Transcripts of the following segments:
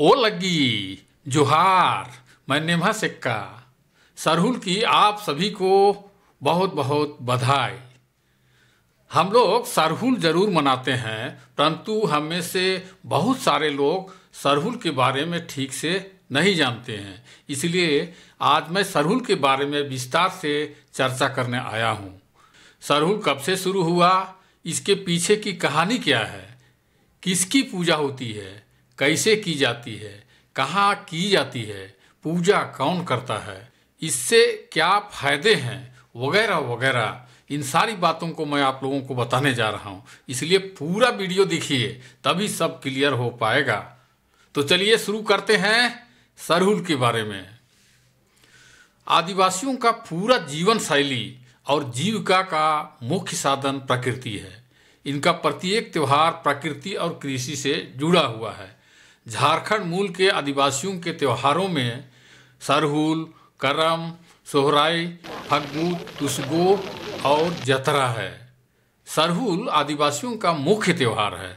ओ लगी जोहार मैं नेमा सिक्का सरहुल की आप सभी को बहुत बहुत बधाई हम लोग सरहुल जरूर मनाते हैं परंतु हम में से बहुत सारे लोग सरहुल के बारे में ठीक से नहीं जानते हैं इसलिए आज मैं सरहुल के बारे में विस्तार से चर्चा करने आया हूँ सरहुल कब से शुरू हुआ इसके पीछे की कहानी क्या है किसकी पूजा होती है कैसे की जाती है कहाँ की जाती है पूजा कौन करता है इससे क्या फायदे हैं वगैरह वगैरह इन सारी बातों को मैं आप लोगों को बताने जा रहा हूँ इसलिए पूरा वीडियो देखिए तभी सब क्लियर हो पाएगा तो चलिए शुरू करते हैं सरहुल के बारे में आदिवासियों का पूरा जीवन शैली और जीविका का मुख्य साधन प्रकृति है इनका प्रत्येक त्यौहार प्रकृति और कृषि से जुड़ा हुआ है झारखंड मूल के आदिवासियों के त्योहारों में सरहुल करम सोहराई फग्गू तुस्गो और जतरा है सरहुल आदिवासियों का मुख्य त्यौहार है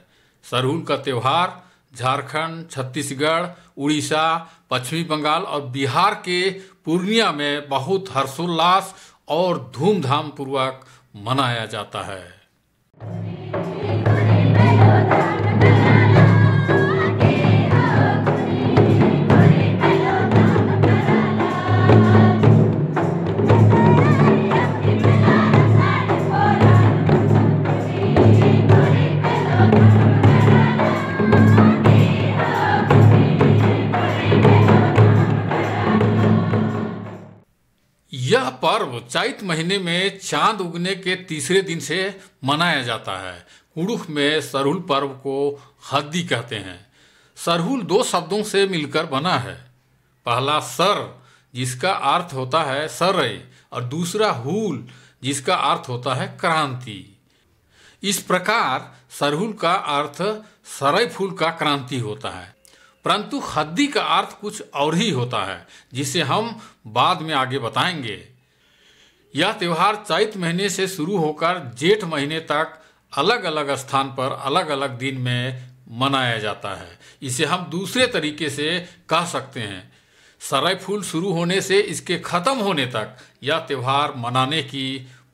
सरहुल का त्यौहार झारखंड छत्तीसगढ़ उड़ीसा पश्चिमी बंगाल और बिहार के पूर्णिया में बहुत हर्षोल्लास और धूमधाम पूर्वक मनाया जाता है पर्व चैत महीने में चांद उगने के तीसरे दिन से मनाया जाता है कुड़ुख में सरहुल पर्व को हद्दी कहते हैं सरहुल दो शब्दों से मिलकर बना है पहला सर जिसका अर्थ होता है सरय और दूसरा हुल जिसका अर्थ होता है क्रांति इस प्रकार सरहुल का अर्थ सरय फूल का क्रांति होता है परंतु हद्दी का अर्थ कुछ और ही होता है जिसे हम बाद में आगे बताएंगे यह त्यौहार चैत महीने से शुरू होकर जेठ महीने तक अलग अलग स्थान पर अलग अलग दिन में मनाया जाता है इसे हम दूसरे तरीके से कह सकते हैं सराय फूल शुरू होने से इसके ख़त्म होने तक यह त्यौहार मनाने की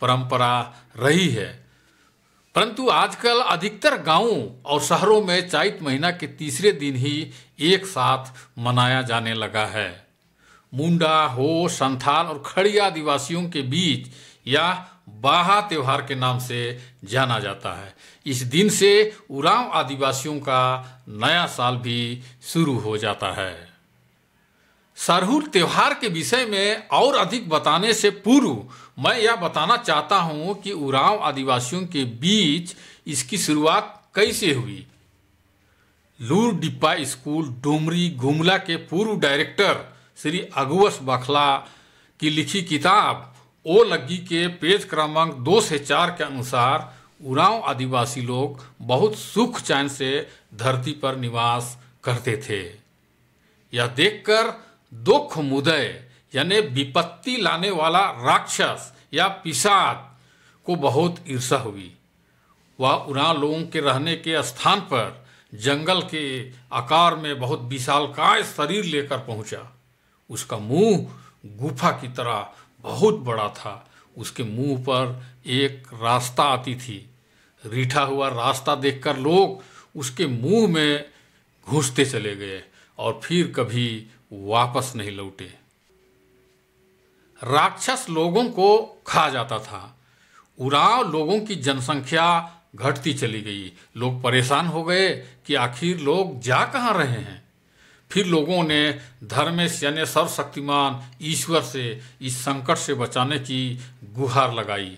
परंपरा रही है परंतु आजकल अधिकतर गांवों और शहरों में चैत महीना के तीसरे दिन ही एक साथ मनाया जाने लगा है मुंडा हो संथाल और खड़ी आदिवासियों के बीच या बाहा त्यौहार के नाम से जाना जाता है इस दिन से उरांव आदिवासियों का नया साल भी शुरू हो जाता है सरहुल त्यौहार के विषय में और अधिक बताने से पूर्व मैं यह बताना चाहता हूँ कि उरांव आदिवासियों के बीच इसकी शुरुआत कैसे हुई लूर डिप्पा स्कूल डोमरी गुमला के पूर्व डायरेक्टर श्री अगुवस बखला की लिखी किताब ओ लग्गी के पेज क्रमांक दो से चार के अनुसार उरांव आदिवासी लोग बहुत सुख चैन से धरती पर निवास करते थे यह देखकर दुख मुदय यानी विपत्ति लाने वाला राक्षस या पिशाद को बहुत ईर्षा हुई वह उरांव लोगों के रहने के स्थान पर जंगल के आकार में बहुत विशालकाय शरीर लेकर पहुंचा उसका मुंह गुफा की तरह बहुत बड़ा था उसके मुंह पर एक रास्ता आती थी रीठा हुआ रास्ता देखकर लोग उसके मुंह में घुसते चले गए और फिर कभी वापस नहीं लौटे राक्षस लोगों को खा जाता था उराव लोगों की जनसंख्या घटती चली गई लोग परेशान हो गए कि आखिर लोग जा कहाँ रहे हैं फिर लोगों ने धर्मेश यानी सर्वशक्तिमान ईश्वर से इस संकट से बचाने की गुहार लगाई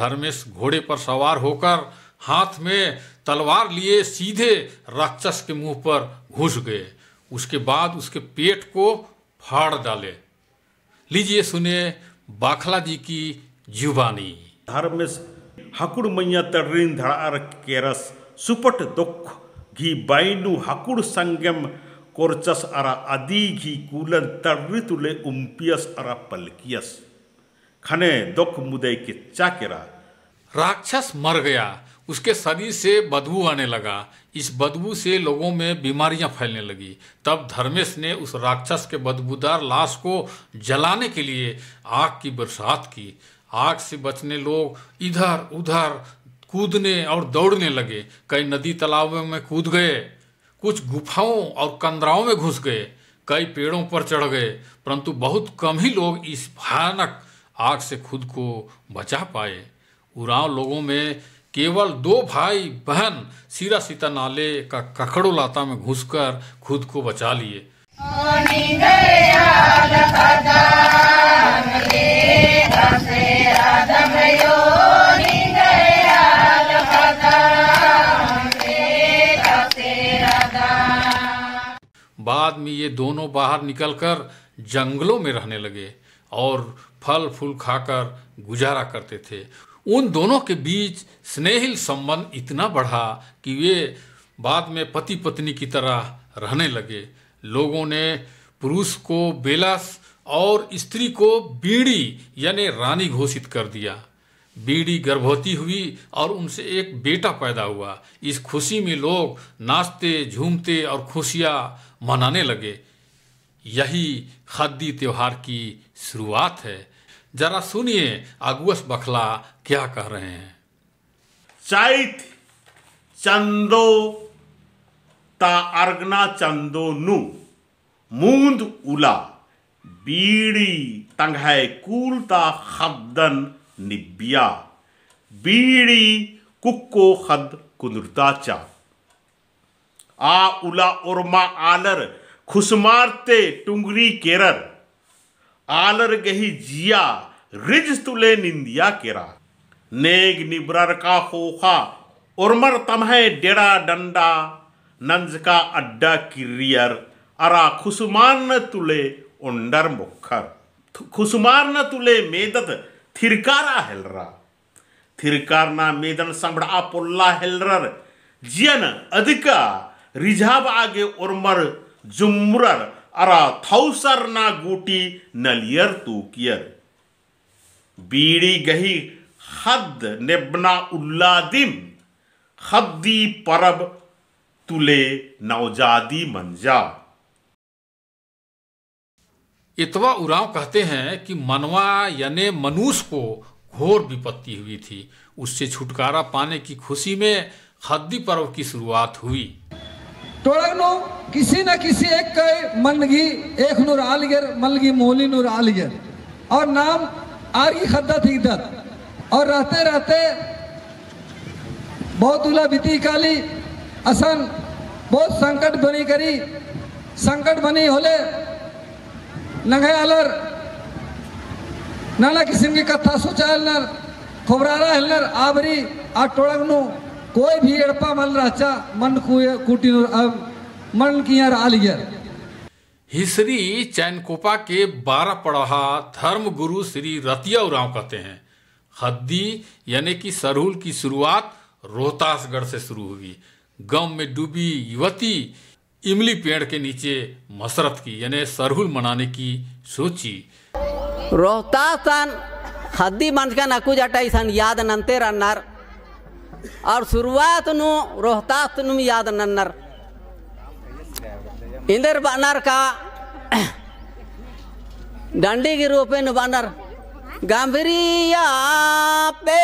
धर्मेश घोड़े पर सवार होकर हाथ में तलवार लिए सीधे राक्षस के मुंह पर घुस गए उसके बाद उसके पेट को फाड़ डाले लीजिए सुने बाखला जी की जुबानी धर्मेश हकुड़ मैया धड़ा धड़ार केरस सुपट दुख घी बाइनु हकुड़ संगम अरा ara adigi kulan tarritule उम्पियस अरा पलकियस खने दुख मुदय के चाकेरा राक्षस मर गया उसके शरीर से बदबू आने लगा इस बदबू से लोगों में बीमारियां फैलने लगी तब धर्मेश ने उस राक्षस के बदबूदार लाश को जलाने के लिए आग की बरसात की आग से बचने लोग इधर उधर कूदने और दौड़ने लगे कई नदी तालाबों में कूद गए कुछ गुफाओं और कंदराओं में घुस गए कई पेड़ों पर चढ़ गए परंतु बहुत कम ही लोग इस भयानक आग से खुद को बचा पाए उराव लोगों में केवल दो भाई बहन सीरा सीता नाले का कखड़ो लाता में घुसकर खुद को बचा लिए बाद में ये दोनों बाहर निकलकर जंगलों में रहने लगे और फल फूल खाकर गुजारा करते थे उन दोनों के बीच स्नेहिल संबंध इतना बढ़ा कि वे बाद में पति पत्नी की तरह रहने लगे लोगों ने पुरुष को बेलस और स्त्री को बीड़ी यानी रानी घोषित कर दिया बीड़ी गर्भवती हुई और उनसे एक बेटा पैदा हुआ इस खुशी में लोग नाचते झूमते और खुशियाँ मनाने लगे यही खद्दी त्योहार की शुरुआत है जरा सुनिए अगुअस बखला क्या कह रहे हैं चैत चंदो ता अर्गना चंदो नु मूंद उला बीड़ी कूल कूलता खदन निबिया बीड़ी कुको खद कुंदरता चा आ उला उर्मा आलर खुशमारते टुंगरी केरर आलर गही जिया रिज तुले निंदिया केरा नेग निब्रर का खोखा उर्मर तमहे डेरा डंडा नंज का अड्डा किरियर अरा खुशमान न तुले उंडर मुखर खुशमान न तुले मेदत थिरकारा हेलरा थिरकारना मेदन संबड़ा पुल्ला हेलरर जियन अधिका आगे उर्मर जुमर अरा थौसर ना गुटी नलियर तूकियर बीड़ी गही हद नेबना उल्लादिम हद्दी परब तुले नौजादी मंजा इतवा उराव कहते हैं कि मनवा यानी मनुष को घोर विपत्ति हुई थी उससे छुटकारा पाने की खुशी में हद्दी पर्व की शुरुआत हुई ತೊಳಗ್ನು किसी न किसी एक का मलगी एक नूर आलगर मलगी मोली नूर आलगर और नाम आरगी खद्दा थी दत और रहते रहते बहुत उला बीती काली असन बहुत संकट बनी करी संकट बनी होले नंगे अलर नाना किस्म की कथा सोचा हलनर खबरारा हलनर आबरी आ टोड़गनू कोई भी अड़पा मल रहा मन कुटी मन किया आलियर हिसरी चैनकोपा के बारह पड़ोहा धर्म गुरु श्री रतिया उराव कहते हैं हद्दी यानी कि सरहुल की शुरुआत रोहतासगढ़ से शुरू होगी गम में डूबी युवती इमली पेड़ के नीचे मसरत की यानी सरहुल मनाने की सोची रोहतास हद्दी मंच का नकुजाटा याद नंते रन्नार ਔਰ ਸ਼ੁਰੂਆਤ ਨੂੰ ਰੋਹਤਾਸ ਨੂੰ ਯਾਦ ਨੰਨਰ ਇੰਦਰ ਬਨਰ ਕਾ ਡਾਂਡੀ ਕੇ ਰੂਪੇ ਨੂੰ ਬਨਰ ਗੰਭਰੀਆ ਪੇ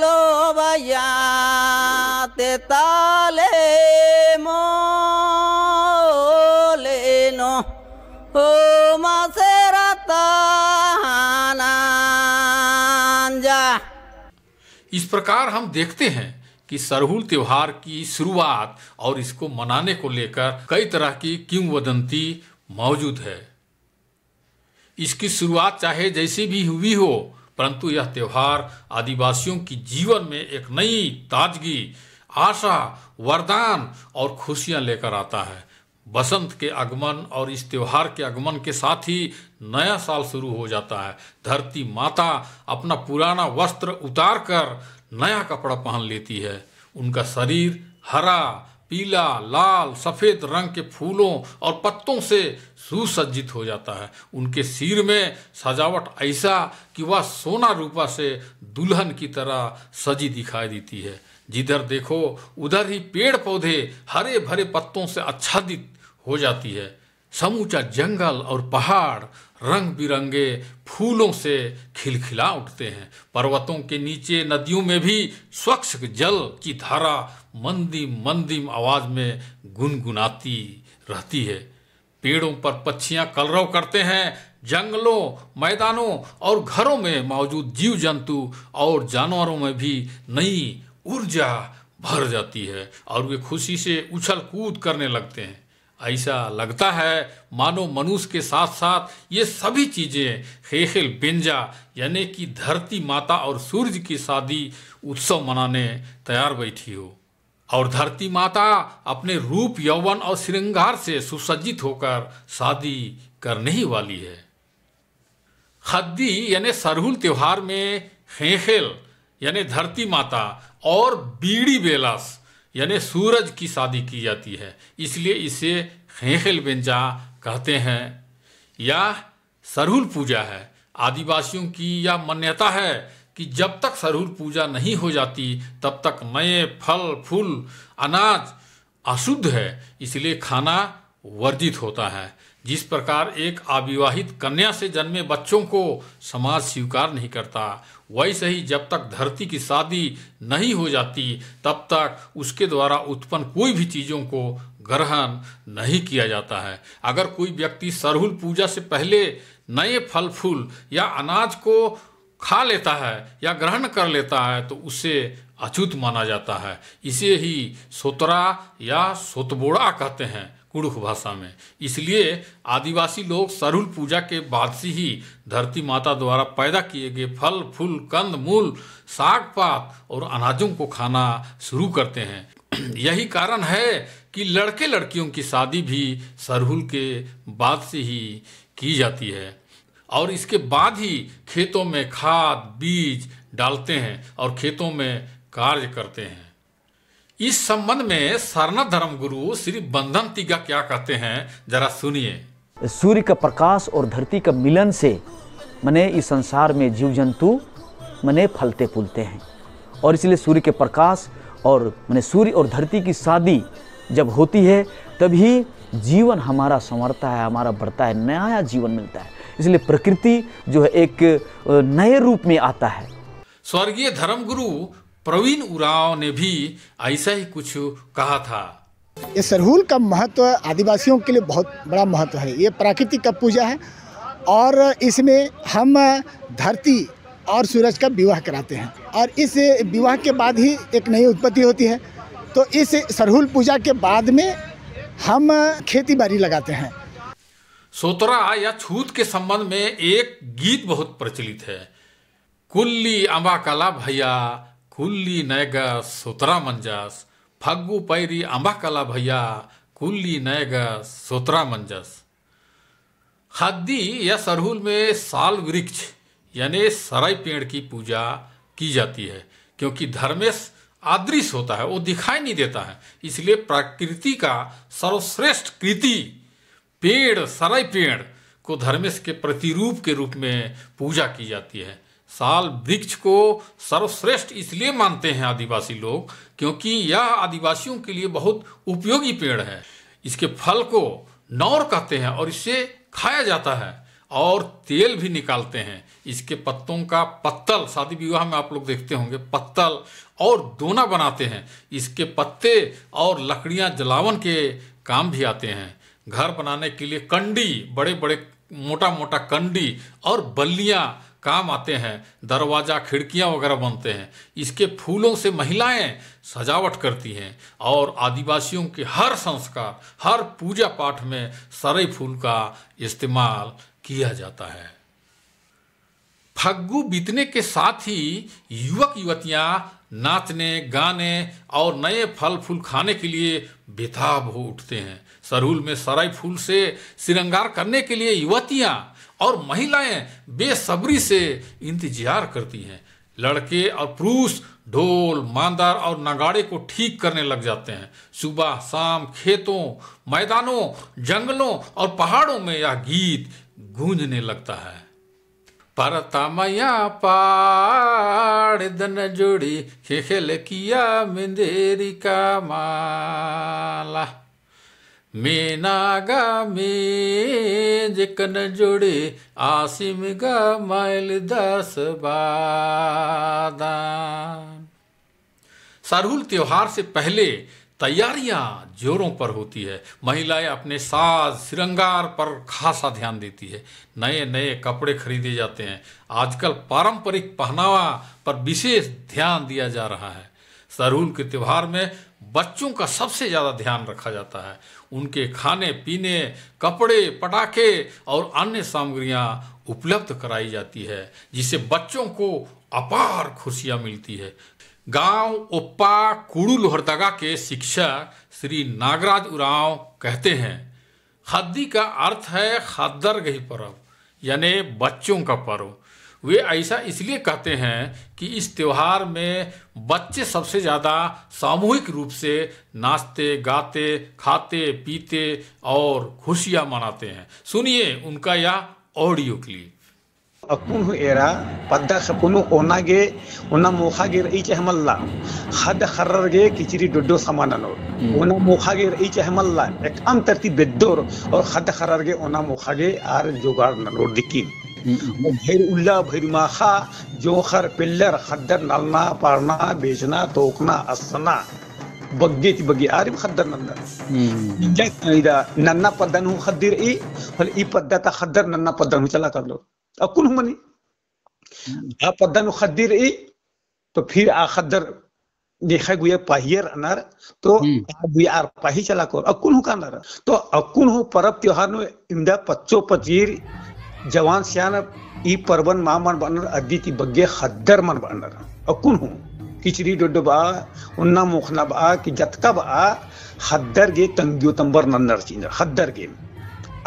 ਲੋ ਵਯਾ ਤੇ ਤਾਲੇ ਮੋਲੇ ਨੋ ਹੋ ਮਾ इस प्रकार हम देखते हैं कि सरहुल त्योहार की शुरुआत और इसको मनाने को लेकर कई तरह की किंवदंती मौजूद है इसकी शुरुआत चाहे जैसी भी हुई हो परंतु यह त्यौहार आदिवासियों की जीवन में एक नई ताजगी आशा वरदान और खुशियां लेकर आता है बसंत के आगमन और इस त्यौहार के आगमन के साथ ही नया साल शुरू हो जाता है धरती माता अपना पुराना वस्त्र उतार कर नया कपड़ा पहन लेती है उनका शरीर हरा पीला लाल सफ़ेद रंग के फूलों और पत्तों से सुसज्जित हो जाता है उनके सिर में सजावट ऐसा कि वह सोना रूपा से दुल्हन की तरह सजी दिखाई देती है जिधर देखो उधर ही पेड़ पौधे हरे भरे पत्तों से आच्छादित हो जाती है समूचा जंगल और पहाड़ रंग बिरंगे फूलों से खिलखिला उठते हैं पर्वतों के नीचे नदियों में भी स्वच्छ जल की धारा मंदिम मंदिम आवाज में गुनगुनाती रहती है पेड़ों पर पक्षियां कलरव करते हैं जंगलों मैदानों और घरों में मौजूद जीव जंतु और जानवरों में भी नई ऊर्जा भर जाती है और वे खुशी से उछल कूद करने लगते हैं ऐसा लगता है मानो मनुष्य के साथ साथ ये सभी चीज़ें खेखिल बेंजा यानी कि धरती माता और सूर्य की शादी उत्सव मनाने तैयार बैठी हो और धरती माता अपने रूप यौवन और श्रृंगार से सुसज्जित होकर शादी करने ही वाली है खद्दी यानी सरहुल त्योहार में खेखेल यानी धरती माता और बीड़ी बेलास यानी सूरज की शादी की जाती है इसलिए इसे खेखिल बेंजा कहते हैं या सरहुल पूजा है आदिवासियों की यह मान्यता है कि जब तक सरहुल पूजा नहीं हो जाती तब तक नए फल फूल अनाज अशुद्ध है इसलिए खाना वर्जित होता है जिस प्रकार एक अविवाहित कन्या से जन्मे बच्चों को समाज स्वीकार नहीं करता वैसे ही जब तक धरती की शादी नहीं हो जाती तब तक उसके द्वारा उत्पन्न कोई भी चीज़ों को ग्रहण नहीं किया जाता है अगर कोई व्यक्ति सरहुल पूजा से पहले नए फल फूल या अनाज को खा लेता है या ग्रहण कर लेता है तो उसे अछूत माना जाता है इसे ही सोतरा या सोतबोड़ा कहते हैं हुड़ुक भाषा में इसलिए आदिवासी लोग सरुल पूजा के बाद से ही धरती माता द्वारा पैदा किए गए फल फूल कंद मूल साग पात और अनाजों को खाना शुरू करते हैं यही कारण है कि लड़के लड़कियों की शादी भी सरहुल के बाद से ही की जाती है और इसके बाद ही खेतों में खाद बीज डालते हैं और खेतों में कार्य करते हैं इस संबंध में सरना धर्म गुरु श्री बंधन तिगा क्या कहते हैं जरा सुनिए सूर्य का प्रकाश और धरती का मिलन से मने इस संसार में जीव जंतु मने फलते फूलते हैं और इसलिए सूर्य के प्रकाश और मने सूर्य और धरती की शादी जब होती है तभी जीवन हमारा संवरता है हमारा बढ़ता है नया जीवन मिलता है इसलिए प्रकृति जो है एक नए रूप में आता है स्वर्गीय धर्मगुरु प्रवीण उराव ने भी ऐसा ही कुछ कहा था ये सरहुल का महत्व आदिवासियों के लिए बहुत बड़ा महत्व है ये प्राकृतिक का पूजा है और इसमें हम धरती और सूरज का विवाह कराते हैं और इस विवाह के बाद ही एक नई उत्पत्ति होती है तो इस सरहुल पूजा के बाद में हम खेती बाड़ी लगाते हैं सोतरा या छूत के संबंध में एक गीत बहुत प्रचलित है कुल्ली काला भैया कुल्ली नैगस सोतरा मंजस फग्गू पैरी अम्बा कला भैया कुल्ली नैगस सोतरा मंजस हद्दी या सरहुल में साल वृक्ष यानी सराय पेड़ की पूजा की जाती है क्योंकि धर्मेश आदृश होता है वो दिखाई नहीं देता है इसलिए प्रकृति का सर्वश्रेष्ठ कृति पेड़ सराय पेड़ को धर्मेश के प्रतिरूप के रूप में पूजा की जाती है साल वृक्ष को सर्वश्रेष्ठ इसलिए मानते हैं आदिवासी लोग क्योंकि यह आदिवासियों के लिए बहुत उपयोगी पेड़ है इसके फल को नौर कहते हैं और इसे खाया जाता है और तेल भी निकालते हैं इसके पत्तों का पत्तल शादी विवाह में आप लोग देखते होंगे पत्तल और दोना बनाते हैं इसके पत्ते और लकड़ियां जलावन के काम भी आते हैं घर बनाने के लिए कंडी बड़े बड़े मोटा मोटा कंडी और बल्लियाँ काम आते हैं दरवाज़ा खिड़कियाँ वगैरह बनते हैं इसके फूलों से महिलाएं सजावट करती हैं और आदिवासियों के हर संस्कार हर पूजा पाठ में सरे फूल का इस्तेमाल किया जाता है फग्गू बीतने के साथ ही युवक युवतियाँ नाचने गाने और नए फल फूल खाने के लिए बेताब हो उठते हैं सरहुल में सराई फूल से श्रृंगार करने के लिए युवतियाँ और महिलाएं बेसब्री से इंतजार करती हैं लड़के और पुरुष ढोल मांदार और नगाड़े को ठीक करने लग जाते हैं सुबह शाम खेतों मैदानों जंगलों और पहाड़ों में यह गीत गूंजने लगता है पर पाड़ दन जोड़ी खेखेल किया मिंदेरी का माला मीनागा में जिकन जुड़ी आसिम गा माइल दस बादान सरहुल त्योहार से पहले तैयारियां जोरों पर होती है महिलाएं अपने साज श्रृंगार पर खासा ध्यान देती है नए नए कपड़े खरीदे जाते हैं आजकल पारंपरिक पहनावा पर विशेष ध्यान दिया जा रहा है सरून के त्यौहार में बच्चों का सबसे ज़्यादा ध्यान रखा जाता है उनके खाने पीने कपड़े पटाखे और अन्य सामग्रियाँ उपलब्ध कराई जाती है जिससे बच्चों को अपार खुशियाँ मिलती है गांव ओप्पा कुड़ू लोहरदगा के शिक्षक श्री नागराज उराव कहते हैं हद्दी का अर्थ है खद्दर गही पर्व यानी बच्चों का पर्व वे ऐसा इसलिए कहते हैं कि इस त्यौहार में बच्चे सबसे ज़्यादा सामूहिक रूप से नाचते गाते खाते पीते और खुशियाँ मनाते हैं सुनिए उनका यह ऑडियो क्लिप अकुनु एरा पद्दा खपुनु ओना गे ओना मोखा गे रई चहमल्ला हद खरर गे किचरी डुड्डो समानन हम्म। और उना मोखा गे रई चहमल्ला एक अंतर ती और हद खरर गे ओना मोखा गे आर जोगार नन और भैरुल्ला भैरुमाखा जोखर पिल्लर खद्दर नलना पारना बेचना तोकना असना बग्गे ती बग्गे आरिम खद्दर हम्म। नन्ना इधर नन्ना पदन हूँ खद्दिर ई फल ई पद्दा ता खद्दर नन्ना पदन हूँ चला कर लो अब अकुन हूँ मनी आ पदन पद्दन खद्दिर ई तो फिर आ खद्दर देखा गुया पहियर अनार तो हम्म। आर पही चला कर अकुन हूँ का अनार तो अकुन हूँ पर्व त्योहार में इंदा पच्चो पचीर जवान सियान ई परवन मा मन बनर अदिति बग्गे खद्दर मन बनर अकुन हूँ किचरी डोडो बा उन्ना मुखना बा कि जतका बा खद्दर गे तंगियो तंबर नन्नर चिंदर खद्दर गे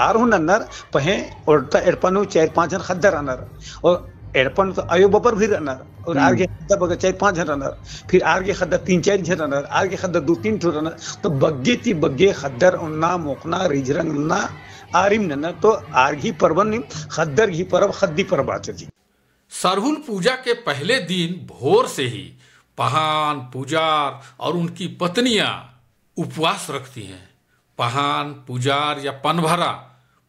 आर हूँ नन्नर पहे उड़ता एरपन चार पाँच जन खद्दर अनर और एरपन तो आयो बपर भी रनर और आगे के बगे चार पाँच जन रनर फिर आगे के तीन चार जन रनर आगे के दो तीन ठो रनर तो बग्गे ती बग्गे खद्दर उन्ना मुखना रिजरंग ना आरिम न तो आर्घी पर्व खद्दर घी पर्व खद्दी पर्व आते थी सरहुल पूजा के पहले दिन भोर से ही पहान पुजार और उनकी पत्नियां उपवास रखती हैं पहान पुजार या पनभरा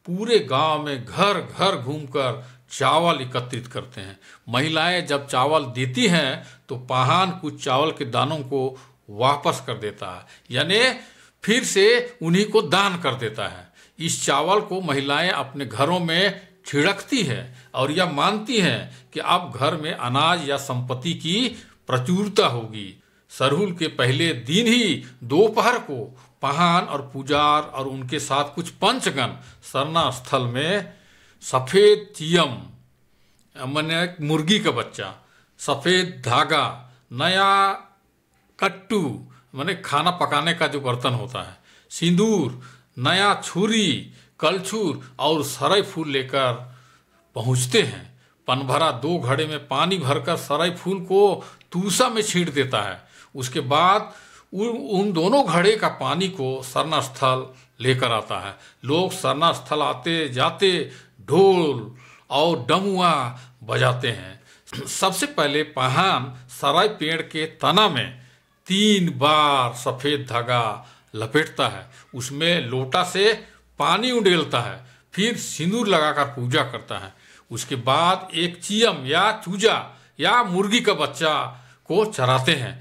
पूरे गांव में घर घर घूमकर चावल एकत्रित करते हैं महिलाएं जब चावल देती हैं तो पहान कुछ चावल के दानों को वापस कर देता है यानी फिर से उन्हीं को दान कर देता है इस चावल को महिलाएं अपने घरों में छिड़कती है और यह मानती हैं कि अब घर में अनाज या संपत्ति की प्रचुरता होगी सरहुल के पहले दिन ही दोपहर को पहान और पुजार और उनके साथ कुछ पंचगण सरना स्थल में सफ़ेद चियम मैंने मुर्गी का बच्चा सफ़ेद धागा नया कट्टू मैंने खाना पकाने का जो बर्तन होता है सिंदूर नया छुरी कलछुर और सराय फूल लेकर पहुंचते हैं पनभरा दो घड़े में पानी भरकर सराय फूल को तूसा में छीट देता है उसके बाद उन दोनों घड़े का पानी को सरना स्थल लेकर आता है लोग सरना स्थल आते जाते ढोल और डमुआ बजाते हैं सबसे पहले पहान सराय पेड़ के तना में तीन बार सफ़ेद धागा लपेटता है उसमें लोटा से पानी उंडेलता है फिर सिंदूर लगाकर पूजा करता है उसके बाद एक चियम या चूजा या मुर्गी का बच्चा को चराते हैं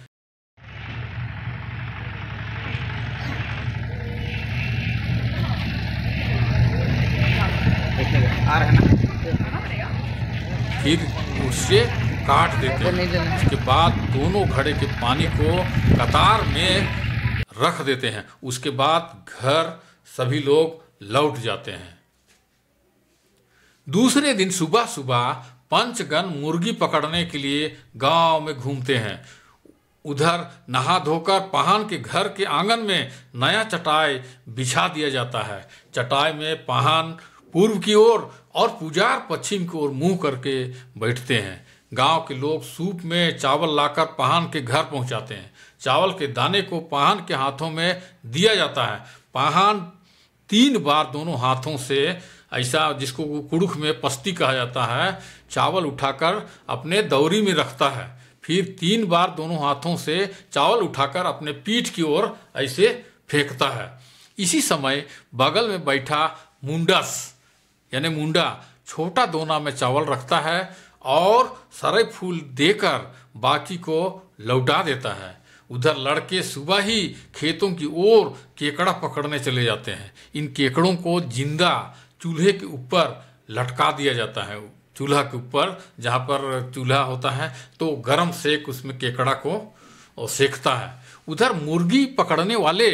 फिर उससे काट देते हैं उसके बाद दोनों घड़े के पानी को कतार में रख देते हैं उसके बाद घर सभी लोग लौट जाते हैं दूसरे दिन सुबह सुबह पंचगन मुर्गी पकड़ने के लिए गांव में घूमते हैं उधर नहा धोकर पहान के घर के आंगन में नया चटाई बिछा दिया जाता है चटाई में पहान पूर्व की ओर और, और पुजार पश्चिम की ओर मुंह करके बैठते हैं गांव के लोग सूप में चावल लाकर पहान के घर पहुंचाते हैं चावल के दाने को पाहन के हाथों में दिया जाता है पाहन तीन बार दोनों हाथों से ऐसा जिसको कुड़ुख में पस्ती कहा जाता है चावल उठाकर अपने दौरी में रखता है फिर तीन बार दोनों हाथों से चावल उठाकर अपने पीठ की ओर ऐसे फेंकता है इसी समय बगल में बैठा मुंडस यानी मुंडा छोटा दोना में चावल रखता है और सरे फूल देकर बाकी को लौटा देता है उधर लड़के सुबह ही खेतों की ओर केकड़ा पकड़ने चले जाते हैं इन केकड़ों को जिंदा चूल्हे के ऊपर लटका दिया जाता है चूल्हा के ऊपर जहाँ पर चूल्हा होता है तो गर्म सेक उसमें केकड़ा को सेकता है उधर मुर्गी पकड़ने वाले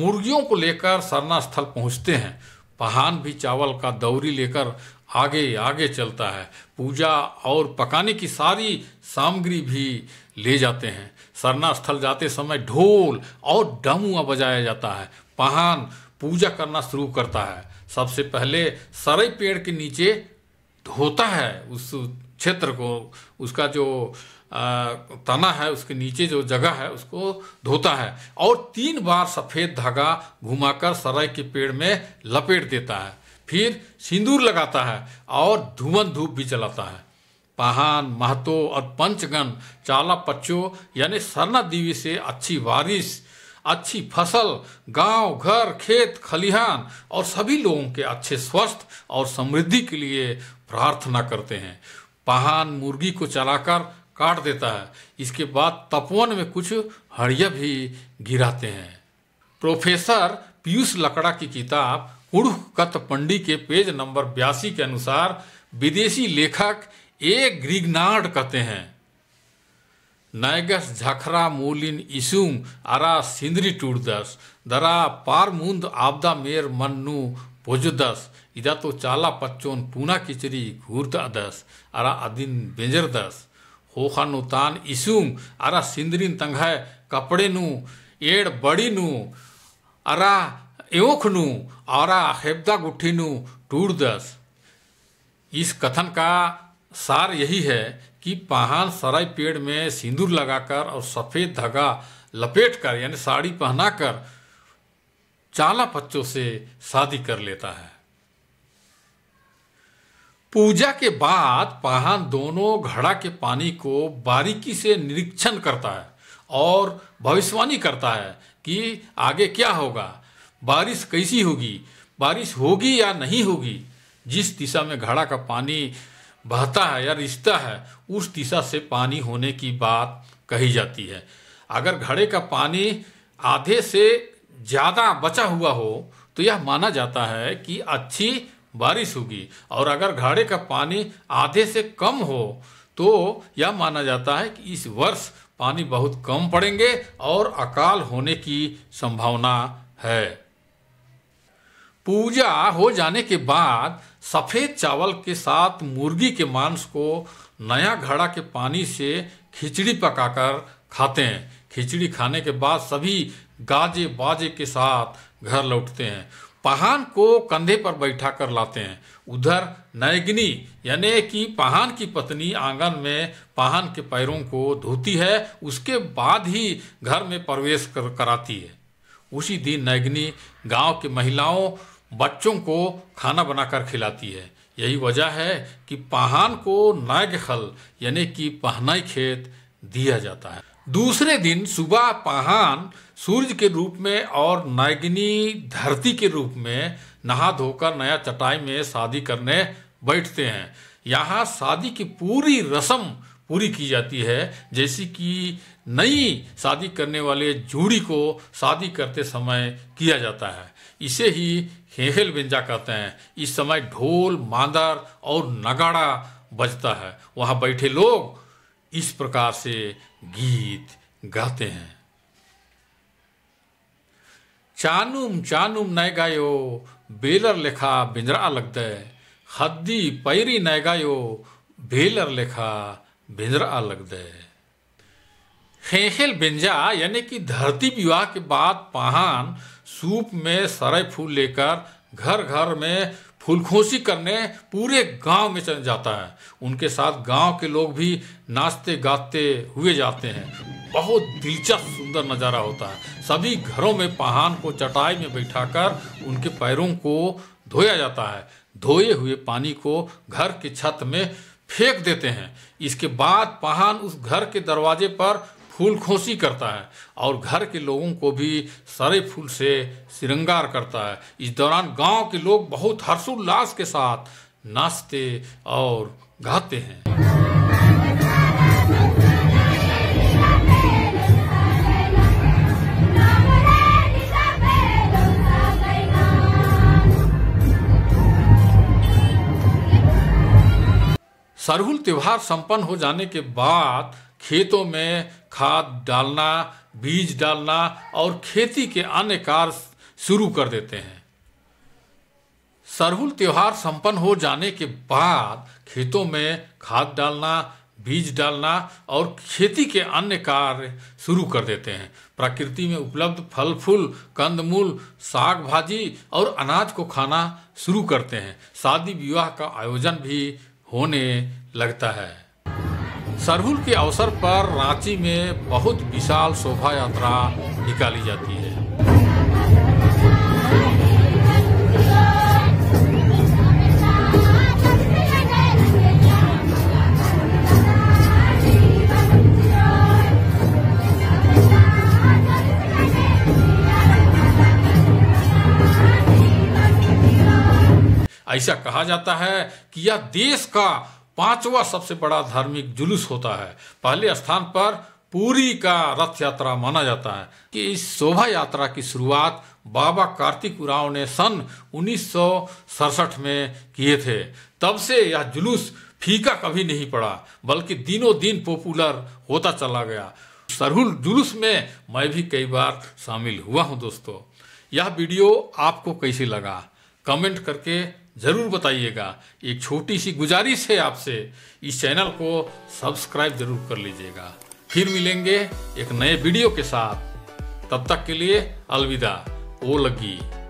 मुर्गियों को लेकर सरना स्थल पहुँचते हैं पहान भी चावल का दौरी लेकर आगे आगे चलता है पूजा और पकाने की सारी सामग्री भी ले जाते हैं सरना स्थल जाते समय ढोल और डमुआ बजाया जाता है पहान पूजा करना शुरू करता है सबसे पहले सरई पेड़ के नीचे धोता है उस क्षेत्र को उसका जो तना है उसके नीचे जो जगह है उसको धोता है और तीन बार सफ़ेद धागा घुमाकर सराय के पेड़ में लपेट देता है फिर सिंदूर लगाता है और धुवन धूप भी चलाता है पहान महतो और पंचगन चाला पच्चो यानी सरना देवी से अच्छी बारिश अच्छी फसल गांव घर खेत खलिहान और सभी लोगों के अच्छे स्वस्थ और समृद्धि के लिए प्रार्थना करते हैं पहान मुर्गी को चलाकर काट देता है इसके बाद तपवन में कुछ हड़िया भी गिराते हैं प्रोफेसर पीयूष लकड़ा की किताब उड़ुकत पंडी के पेज नंबर बयासी के अनुसार विदेशी लेखक एक ग्रिगनाड कहते हैं नैगस झखरा मूलिन इसुम अरा सिंदरी टूटदस दरा पार मुंद आपदा मेर मन्नु भोजदस इदा तो चाला पच्चोन पूना किचरी घूरता अदस अरा अदिन बेंजर दस होखा तान इसुम अरा सिंदरीन तंघाय कपड़े नु एड़ बड़ी नु अरा एवख नु अरा हेबदा गुठी नु टूट दस इस कथन का सार यही है कि पहान सराय पेड़ में सिंदूर लगाकर और सफ़ेद धागा लपेट कर यानी साड़ी पहनाकर चाला बच्चों से शादी कर लेता है पूजा के बाद पहान दोनों घड़ा के पानी को बारीकी से निरीक्षण करता है और भविष्यवाणी करता है कि आगे क्या होगा बारिश कैसी होगी बारिश होगी या नहीं होगी जिस दिशा में घड़ा का पानी बहता है या रिश्ता है उस दिशा से पानी होने की बात कही जाती है अगर घड़े का पानी आधे से ज़्यादा बचा हुआ हो तो यह माना जाता है कि अच्छी बारिश होगी और अगर घड़े का पानी आधे से कम हो तो यह माना जाता है कि इस वर्ष पानी बहुत कम पड़ेंगे और अकाल होने की संभावना है पूजा हो जाने के बाद सफ़ेद चावल के साथ मुर्गी के मांस को नया घड़ा के पानी से खिचड़ी पकाकर खाते हैं खिचड़ी खाने के बाद सभी गाजे बाजे के साथ घर लौटते हैं पहान को कंधे पर बैठा कर लाते हैं उधर नैगनी यानी कि पहान की पत्नी आंगन में पहान के पैरों को धोती है उसके बाद ही घर में प्रवेश कर कराती है उसी दिन नैगनी गांव के महिलाओं बच्चों को खाना बनाकर खिलाती है यही वजह है कि पहान को नाग खल यानी कि पहनाई खेत दिया जाता है दूसरे दिन सुबह पहान सूर्य के रूप में और नागिनी धरती के रूप में नहा धोकर नया चटाई में शादी करने बैठते हैं यहाँ शादी की पूरी रस्म पूरी की जाती है जैसे कि नई शादी करने वाले जोड़ी को शादी करते समय किया जाता है इसे ही हेहेल बिंजा कहते हैं इस समय ढोल मांदर और नगाड़ा बजता है वहाँ बैठे लोग इस प्रकार से गीत गाते हैं चानुम चानुम नय गायो बेलर लेखा बिंजरा लगते हद्दी पैरी नय गायो बेलर लेखा बिंजरा लगते हेहेल बिंजा यानी कि धरती विवाह के बाद पहान सूप में सारे फूल लेकर घर घर में फूलखोसी करने पूरे गांव में चल जाता है उनके साथ गांव के लोग भी नाचते गाते हुए जाते हैं बहुत दिलचस्प सुंदर नज़ारा होता है सभी घरों में पहान को चटाई में बैठाकर उनके पैरों को धोया जाता है धोए हुए पानी को घर की छत में फेंक देते हैं इसके बाद पहान उस घर के दरवाजे पर फूल खोसी करता है और घर के लोगों को भी सारे फूल से श्रृंगार करता है इस दौरान गांव के लोग बहुत हर्षोल्लास के साथ नाचते और गाते हैं सरहुल त्यौहार संपन्न हो जाने के बाद खेतों में खाद डालना बीज डालना और खेती के अन्य कार्य शुरू कर देते हैं सरहुल त्यौहार संपन्न हो जाने के बाद खेतों में खाद डालना बीज डालना और खेती के अन्य कार्य शुरू कर देते हैं प्रकृति में उपलब्ध फल फूल कंदमूल साग भाजी और अनाज को खाना शुरू करते हैं शादी विवाह का आयोजन भी होने लगता है सरहुल के अवसर पर रांची में बहुत विशाल शोभा यात्रा निकाली जाती है ऐसा कहा जाता है कि यह देश का पांचवा सबसे बड़ा धार्मिक जुलूस होता है पहले स्थान पर पूरी का रथ यात्रा माना जाता है कि इस शोभा यात्रा की शुरुआत बाबा कार्तिक उराव ने सन उन्नीस में किए थे तब से यह जुलूस फीका कभी नहीं पड़ा बल्कि दिनों दिन पॉपुलर होता चला गया सरहुल जुलूस में मैं भी कई बार शामिल हुआ हूं दोस्तों यह वीडियो आपको कैसे लगा कमेंट करके ज़रूर बताइएगा एक छोटी सी गुजारिश है आपसे इस चैनल को सब्सक्राइब ज़रूर कर लीजिएगा फिर मिलेंगे एक नए वीडियो के साथ तब तक के लिए अलविदा ओ लगी